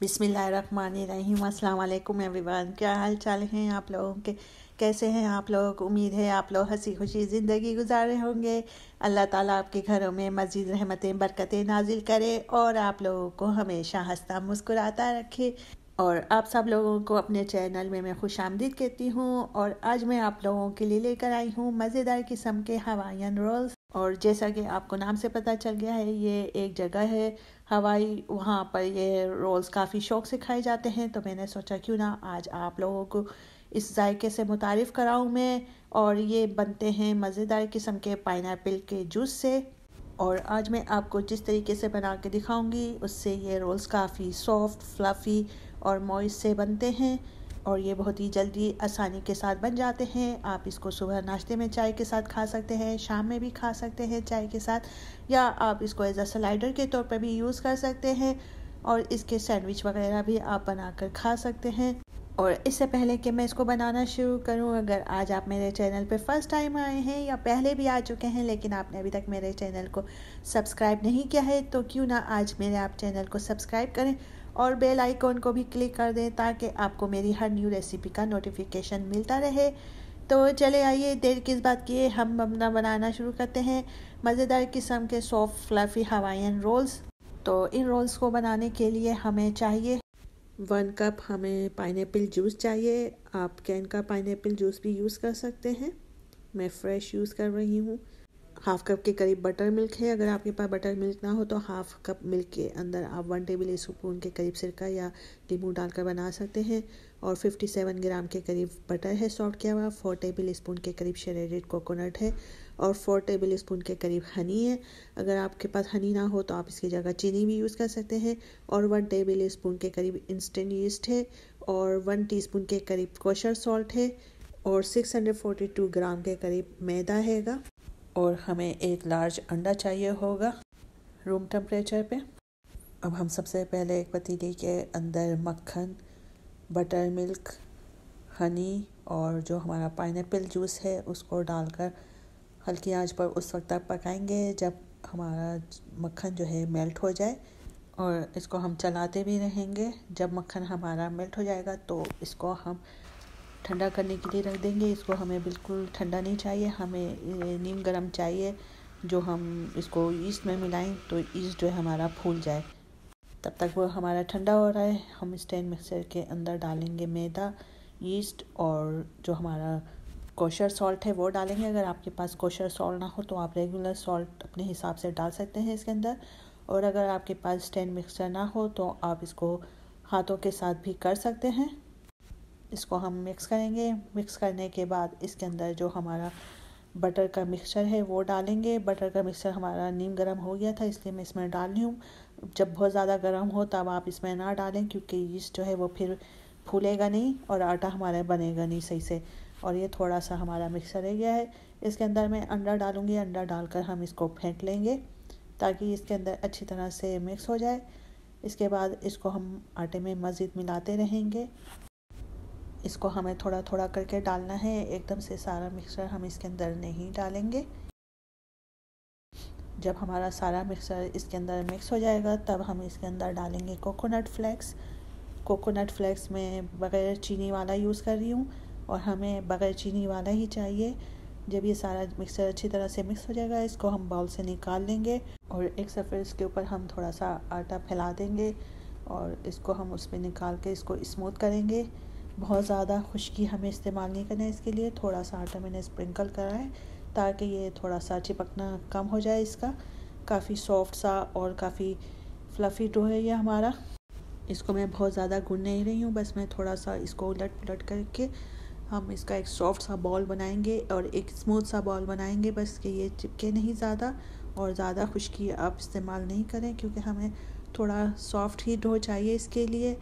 बिसमीम् अल्लाम एवरीवन क्या हाल चाल हैं आप लोगों के कैसे हैं आप लोग उम्मीद है आप लोग हंसी खुशी ज़िंदगी गुजार रहे होंगे अल्लाह ताला आपके घरों में मज़ीद रहमतें बरकतें नाजिल करे और आप लोगों को हमेशा हंसता मुस्कुराता रखे और आप सब लोगों को अपने चैनल में मैं खुश आमदीद कहती हूँ और आज मैं आप लोगों के लिए लेकर आई हूँ मज़ेदार किस्म के हवाइन रोल्स और जैसा कि आपको नाम से पता चल गया है ये एक जगह है हवाई वहाँ पर ये रोल्स काफ़ी शौक से खाए जाते हैं तो मैंने सोचा क्यों ना आज आप लोगों को इस जायके से मुतारफ़ कराऊँ मैं और ये बनते हैं मज़ेदार किस्म के ऐपल के जूस से और आज मैं आपको जिस तरीके से बना के दिखाऊँगी उससे ये रोल्स काफ़ी सॉफ्ट फ्लफ़ी और मॉइस से बनते हैं और ये बहुत ही जल्दी आसानी के साथ बन जाते हैं आप इसको सुबह नाश्ते में चाय के साथ खा सकते हैं शाम में भी खा सकते हैं चाय के साथ या आप इसको एज अ सलाइडर के तौर पर भी यूज़ कर सकते हैं और इसके सैंडविच वगैरह भी आप बनाकर खा सकते हैं और इससे पहले कि मैं इसको बनाना शुरू करूं अगर आज आप मेरे चैनल पर फर्स्ट टाइम आए हैं या पहले भी आ चुके हैं लेकिन आपने अभी तक मेरे चैनल को सब्सक्राइब नहीं किया है तो क्यों ना आज मेरे आप चैनल को सब्सक्राइब करें और बेल आइकॉन को भी क्लिक कर दें ताकि आपको मेरी हर न्यू रेसिपी का नोटिफिकेशन मिलता रहे तो चले आइए देर किस बात की है हम अपना बनाना शुरू करते हैं मज़ेदार किस्म के सॉफ्ट फ्लफ़ी हवाइन रोल्स तो इन रोल्स को बनाने के लिए हमें चाहिए वन कप हमें पाइनएप्पल जूस चाहिए आप कैन का पाइनएप्पल जूस भी यूज़ कर सकते हैं मैं फ्रेश यूज़ कर रही हूँ हाफ कप के करीब बटर मिल्क है अगर आपके पास बटर मिल्क ना हो तो हाफ कप मिल्क के अंदर आप वन टेबल स्पून के करीब सिरका या नींबू डालकर बना सकते हैं और 57 ग्राम के करीब बटर है सॉफ्ट किया हुआ फोर टेबल स्पून के करीब शरेडेड कोकोनट है और फोर टेबल स्पून के करीब हनी है अगर आपके पास हनी ना हो तो आप इसकी जगह चीनी भी यूज़ कर सकते हैं और वन टेबल स्पून के करीब इंस्टेंट यीस्ट है और वन टी के करीब कोशर सॉल्ट है और 642 ग्राम के करीब मैदा हैगा और हमें एक लार्ज अंडा चाहिए होगा रूम टेम्परेचर पे अब हम सबसे पहले एक पतीली के अंदर मक्खन बटर मिल्क हनी और जो हमारा पाइन जूस है उसको डालकर हल्की आंच पर उस वक्त तक पकाएंगे जब हमारा मक्खन जो है मेल्ट हो जाए और इसको हम चलाते भी रहेंगे जब मक्खन हमारा मेल्ट हो जाएगा तो इसको हम ठंडा करने के लिए रख देंगे इसको हमें बिल्कुल ठंडा नहीं चाहिए हमें नीम गर्म चाहिए जो हम इसको ईस्ट में मिलाएं तो ईस्ट जो है हमारा फूल जाए तब तक वो हमारा ठंडा हो रहा है हम स्टैंड मिक्सर के अंदर डालेंगे मैदा ईस्ट और जो हमारा कोशर सॉल्ट है वो डालेंगे अगर आपके पास कोशर सॉल्ट ना हो तो आप रेगुलर सॉल्ट अपने हिसाब से डाल सकते हैं इसके अंदर और अगर आपके पास स्टैंड मिक्सर ना हो तो आप इसको हाथों के साथ भी कर सकते हैं इसको हम मिक्स करेंगे मिक्स करने के बाद इसके अंदर जो हमारा बटर का मिक्सचर है वो डालेंगे बटर का मिक्सचर हमारा नीम गर्म हो गया था इसलिए मैं इसमें डाल रही हूँ जब बहुत ज़्यादा गर्म हो तब आप इसमें ना डालें क्योंकि यीस्ट जो है वो फिर फूलेगा नहीं और आटा हमारा बनेगा नहीं सही से और ये थोड़ा सा हमारा मिक्सर रह गया है इसके अंदर मैं अंडा डालूँगी अंडा डालकर हम इसको फेंट लेंगे ताकि इसके अंदर अच्छी तरह से मिक्स हो जाए इसके बाद इसको हम आटे में मज़ीद मिलाते रहेंगे इसको हमें थोड़ा थोड़ा करके डालना है एकदम से सारा मिक्सचर हम इसके अंदर नहीं डालेंगे जब हमारा सारा मिक्सचर इसके अंदर मिक्स हो जाएगा तब हम इसके अंदर डालेंगे कोकोनट फ्लेक्स कोकोनट फ्लेक्स में बग़ैर चीनी वाला यूज़ कर रही हूँ और हमें बग़ैर चीनी वाला ही चाहिए जब ये सारा मिक्सर अच्छी तरह से मिक्स हो जाएगा इसको हम बाउल से निकाल लेंगे और एक सफ़र इसके ऊपर हम थोड़ा सा आटा फैला देंगे और इसको हम उसमें निकाल के इसको स्मूथ करेंगे बहुत ज़्यादा खुश्की हमें इस्तेमाल नहीं करना है इसके लिए थोड़ा सा आटा मैंने स्प्रिंकल करा है ताकि ये थोड़ा सा चिपकना कम हो जाए इसका काफ़ी सॉफ्ट सा और काफ़ी फ्लफ़ी डो है ये हमारा इसको मैं बहुत ज़्यादा गुन नहीं रही हूँ बस मैं थोड़ा सा इसको उलट पुलट करके हम इसका एक सॉफ्ट सा बॉल बनाएंगे और एक स्मूथ सा बॉल बनाएंगे बस कि ये चिपके नहीं ज़्यादा और ज़्यादा खुश्की आप इस्तेमाल नहीं करें क्योंकि हमें थोड़ा सॉफ्ट ही डो चाहिए इसके लिए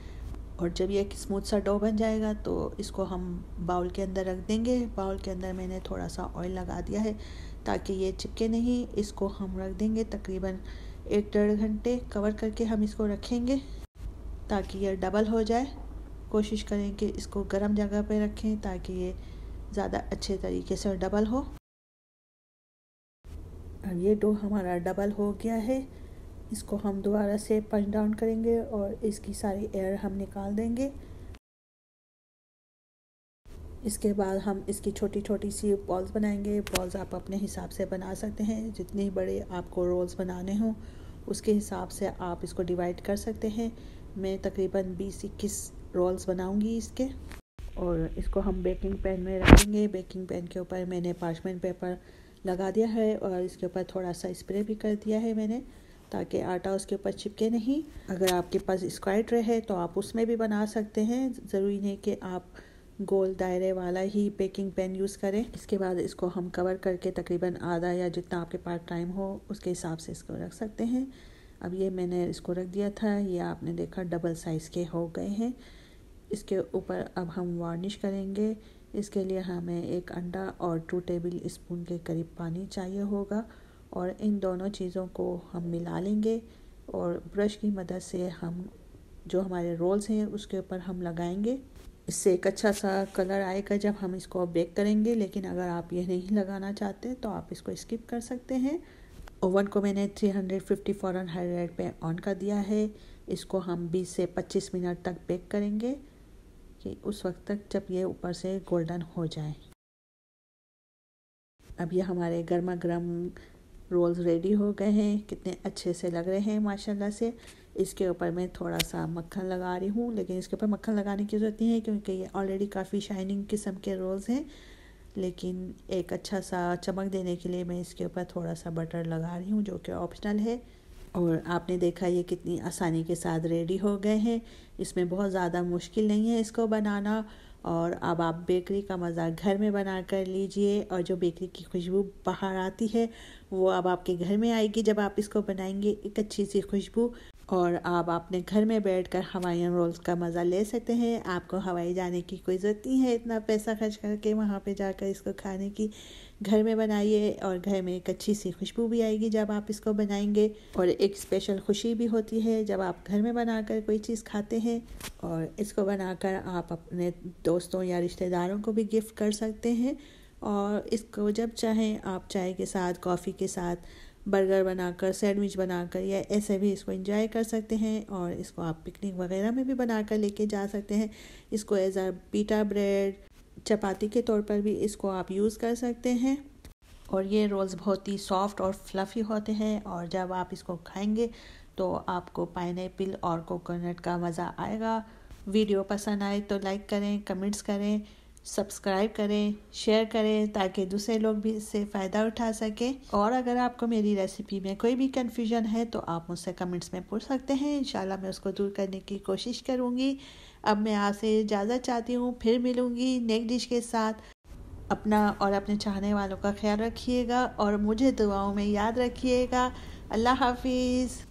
और जब यह एक स्मूथ सा डो बन जाएगा तो इसको हम बाउल के अंदर रख देंगे बाउल के अंदर मैंने थोड़ा सा ऑयल लगा दिया है ताकि ये चिपके नहीं इसको हम रख देंगे तकरीबन एक डेढ़ घंटे कवर करके हम इसको रखेंगे ताकि यह डबल हो जाए कोशिश करें कि इसको गर्म जगह पर रखें ताकि ये ज़्यादा अच्छे तरीके से डबल हो अब ये डो हमारा डबल हो गया है इसको हम दोबारा से पंच डाउन करेंगे और इसकी सारी एयर हम निकाल देंगे इसके बाद हम इसकी छोटी छोटी सी बॉल्स बनाएंगे बॉल्स आप अपने हिसाब से बना सकते हैं जितने बड़े आपको रोल्स बनाने हों उसके हिसाब से आप इसको डिवाइड कर सकते हैं मैं तकरीबन बीस इक्कीस रोल्स बनाऊंगी इसके और इसको हम बेकिंग पैन में रखेंगे बेकिंग पैन के ऊपर मैंने पार्चमेंट पेपर लगा दिया है और इसके ऊपर थोड़ा सा स्प्रे भी कर दिया है मैंने ताकि आटा उसके ऊपर चिपके नहीं अगर आपके पास स्क्वायर ट्रे है तो आप उसमें भी बना सकते हैं ज़रूरी नहीं कि आप गोल दायरे वाला ही बेकिंग पेन यूज़ करें इसके बाद इसको हम कवर करके तकरीबन आधा या जितना आपके पास टाइम हो उसके हिसाब से इसको रख सकते हैं अब ये मैंने इसको रख दिया था ये आपने देखा डबल साइज़ के हो गए हैं इसके ऊपर अब हम वार्निश करेंगे इसके लिए हमें एक अंडा और टू टेबल स्पून के करीब पानी चाहिए होगा और इन दोनों चीज़ों को हम मिला लेंगे और ब्रश की मदद से हम जो हमारे रोल्स हैं उसके ऊपर हम लगाएंगे इससे एक अच्छा सा कलर आएगा जब हम इसको बेक करेंगे लेकिन अगर आप ये नहीं लगाना चाहते तो आप इसको स्किप कर सकते हैं ओवन को मैंने 350 फॉरन हाई रेड पे ऑन कर दिया है इसको हम 20 से 25 मिनट तक बेक करेंगे कि उस वक्त तक जब ये ऊपर से गोल्डन हो जाए अब ये हमारे गर्मा गर्म रोल्स रेडी हो गए हैं कितने अच्छे से लग रहे हैं माशाल्लाह से इसके ऊपर मैं थोड़ा सा मक्खन लगा रही हूँ लेकिन इसके ऊपर मक्खन लगाने की ज़रूरत नहीं है क्योंकि ये ऑलरेडी काफ़ी शाइनिंग किस्म के रोल्स हैं लेकिन एक अच्छा सा चमक देने के लिए मैं इसके ऊपर थोड़ा सा बटर लगा रही हूँ जो कि ऑप्शनल है और आपने देखा ये कितनी आसानी के साथ रेडी हो गए हैं इसमें बहुत ज़्यादा मुश्किल नहीं है इसको बनाना और अब आप बेकरी का मज़ा घर में बना कर लीजिए और जो बेकरी की खुशबू बाहर आती है वो अब आपके घर में आएगी जब आप इसको बनाएंगे एक अच्छी सी खुशबू और आप अपने घर में बैठकर हवाईन रोल्स का मज़ा ले सकते हैं आपको हवाई जाने की कोई ज़रूरत नहीं है इतना पैसा खर्च करके वहाँ पे जाकर इसको खाने की घर में बनाइए और घर में एक अच्छी सी खुशबू भी आएगी जब आप इसको बनाएंगे और एक स्पेशल खुशी भी होती है जब आप घर में बनाकर कोई चीज़ खाते हैं और इसको बनाकर आप अपने दोस्तों या रिश्तेदारों को भी गिफ्ट कर सकते हैं और इसको जब चाहें आप चाय के साथ कॉफ़ी के साथ बर्गर बनाकर सैंडविच बनाकर या ऐसे भी इसको इंजॉय कर सकते हैं और इसको आप पिकनिक वगैरह में भी बनाकर लेके जा सकते हैं इसको एज आ पीटा ब्रेड चपाती के तौर पर भी इसको आप यूज़ कर सकते हैं और ये रोल्स बहुत ही सॉफ्ट और फ्लफ़ी होते हैं और जब आप इसको खाएंगे तो आपको पाइन और कोकोनट का मज़ा आएगा वीडियो पसंद आए तो लाइक करें कमेंट्स करें सब्सक्राइब करें शेयर करें ताकि दूसरे लोग भी इससे फ़ायदा उठा सकें और अगर आपको मेरी रेसिपी में कोई भी कन्फ्यूजन है तो आप मुझसे कमेंट्स में पूछ सकते हैं इंशाल्लाह मैं उसको दूर करने की कोशिश करूँगी अब मैं आपसे इजाज़त चाहती हूँ फिर मिलूँगी नेक्स्ट डिश के साथ अपना और अपने चाहने वालों का ख्याल रखिएगा और मुझे दुआओं में याद रखिएगा अल्लाह हाफिज़